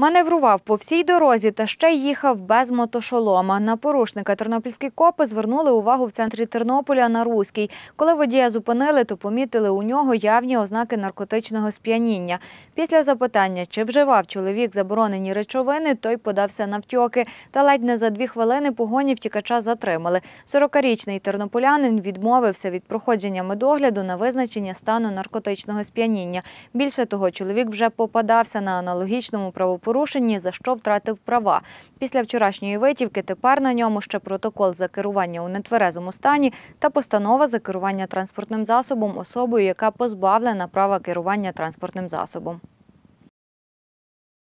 Маневрував по всій дорозі та ще їхав без мотошолома. На порушника тернопільські копи звернули увагу в центрі Тернополя на Руський. Коли водія зупинили, то помітили у нього явні ознаки наркотичного сп'яніння. Після запитання, чи вживав чоловік заборонені речовини, той подався на втьоки. Та ледь не за дві хвилини погоні втікача затримали. 40-річний тернополянин відмовився від проходження медогляду на визначення стану наркотичного сп'яніння. Більше того, чоловік вже попадався на аналогічному правопорушенні порушенні, за що втратив права. Після вчорашньої витівки тепер на ньому ще протокол за керування у нетверезому стані та постанова за керування транспортним засобом особою, яка позбавлена права керування транспортним засобом.